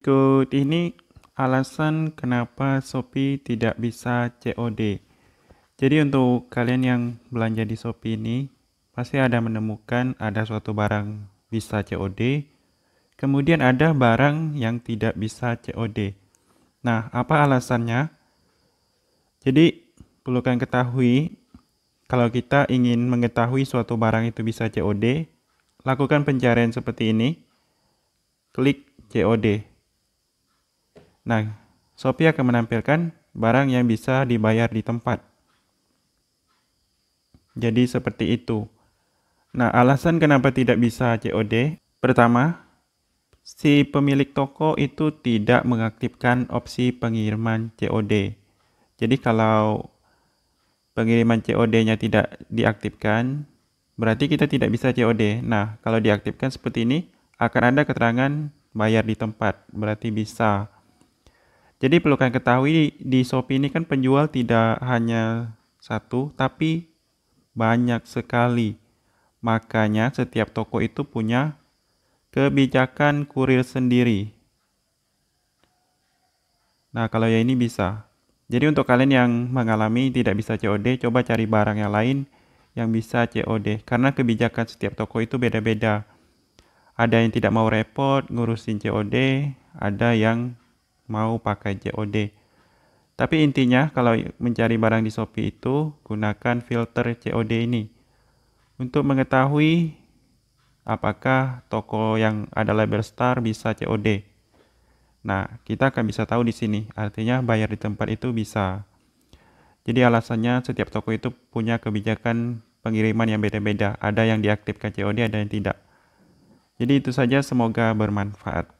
Berikut ini alasan kenapa Shopee tidak bisa COD. Jadi untuk kalian yang belanja di Shopee ini, pasti ada menemukan ada suatu barang bisa COD, kemudian ada barang yang tidak bisa COD. Nah, apa alasannya? Jadi, perlu kalian ketahui, kalau kita ingin mengetahui suatu barang itu bisa COD, lakukan pencarian seperti ini, klik COD. Nah, Shopee akan menampilkan barang yang bisa dibayar di tempat. Jadi seperti itu. Nah, alasan kenapa tidak bisa COD, pertama, si pemilik toko itu tidak mengaktifkan opsi pengiriman COD. Jadi kalau pengiriman COD-nya tidak diaktifkan, berarti kita tidak bisa COD. Nah, kalau diaktifkan seperti ini, akan ada keterangan bayar di tempat, berarti bisa. Jadi perlu kalian ketahui di Shopee ini kan penjual tidak hanya satu tapi banyak sekali. Makanya setiap toko itu punya kebijakan kurir sendiri. Nah, kalau ya ini bisa. Jadi untuk kalian yang mengalami tidak bisa COD, coba cari barang yang lain yang bisa COD karena kebijakan setiap toko itu beda-beda. Ada yang tidak mau repot ngurusin COD, ada yang mau pakai COD. Tapi intinya kalau mencari barang di Shopee itu gunakan filter COD ini. Untuk mengetahui apakah toko yang ada label star bisa COD. Nah, kita akan bisa tahu di sini, artinya bayar di tempat itu bisa. Jadi alasannya setiap toko itu punya kebijakan pengiriman yang beda-beda. Ada yang diaktifkan COD, ada yang tidak. Jadi itu saja, semoga bermanfaat.